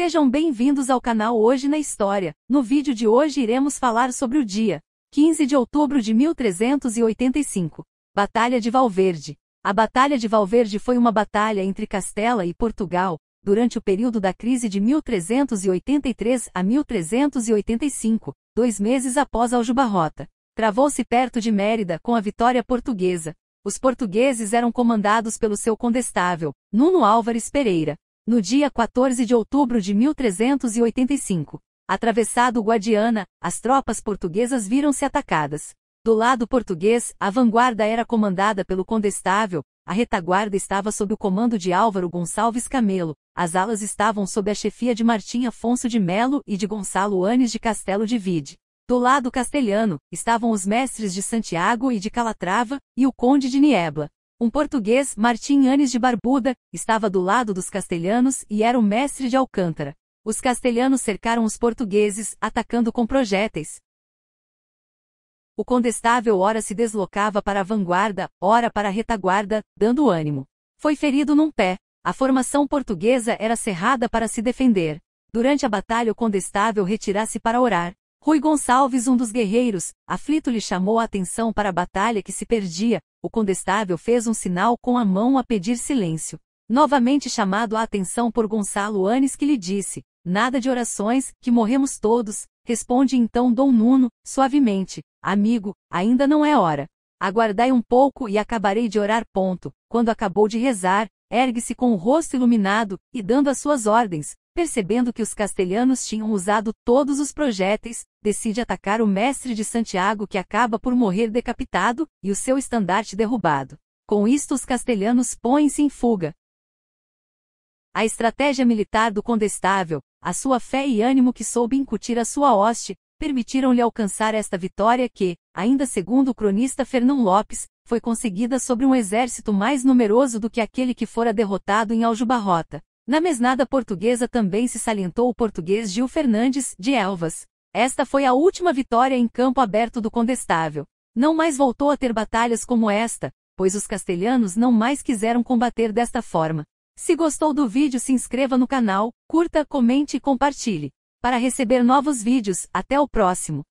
Sejam bem-vindos ao canal Hoje na História. No vídeo de hoje iremos falar sobre o dia 15 de outubro de 1385, Batalha de Valverde. A Batalha de Valverde foi uma batalha entre Castela e Portugal, durante o período da crise de 1383 a 1385, dois meses após Aljubarrota. Travou-se perto de Mérida com a vitória portuguesa. Os portugueses eram comandados pelo seu condestável, Nuno Álvares Pereira, no dia 14 de outubro de 1385. Atravessado Guadiana, as tropas portuguesas viram-se atacadas. Do lado português, a vanguarda era comandada pelo condestável, a retaguarda estava sob o comando de Álvaro Gonçalves Camelo, as alas estavam sob a chefia de Martim Afonso de Melo e de Gonçalo Anes de Castelo de Vide. Do lado castelhano, estavam os mestres de Santiago e de Calatrava, e o conde de Niebla. Um português, Martim Anes de Barbuda, estava do lado dos castelhanos e era o mestre de Alcântara. Os castelhanos cercaram os portugueses, atacando com projéteis. O condestável ora se deslocava para a vanguarda, ora para a retaguarda, dando ânimo. Foi ferido num pé. A formação portuguesa era cerrada para se defender. Durante a batalha o condestável retirasse para orar. Rui Gonçalves, um dos guerreiros, aflito lhe chamou a atenção para a batalha que se perdia. O condestável fez um sinal com a mão a pedir silêncio. Novamente chamado a atenção por Gonçalo Anes que lhe disse: Nada de orações, que morremos todos, responde então Dom Nuno, suavemente: Amigo, ainda não é hora. Aguardai um pouco e acabarei de orar. Ponto. Quando acabou de rezar, ergue-se com o rosto iluminado e dando as suas ordens, percebendo que os castelhanos tinham usado todos os projéteis, decide atacar o mestre de Santiago que acaba por morrer decapitado e o seu estandarte derrubado. Com isto os castelhanos põem-se em fuga. A estratégia militar do condestável, a sua fé e ânimo que soube incutir a sua hoste, permitiram-lhe alcançar esta vitória que, ainda segundo o cronista Fernão Lopes, foi conseguida sobre um exército mais numeroso do que aquele que fora derrotado em Aljubarrota. Na mesnada portuguesa também se salientou o português Gil Fernandes, de Elvas. Esta foi a última vitória em campo aberto do Condestável. Não mais voltou a ter batalhas como esta, pois os castelhanos não mais quiseram combater desta forma. Se gostou do vídeo se inscreva no canal, curta, comente e compartilhe. Para receber novos vídeos, até o próximo.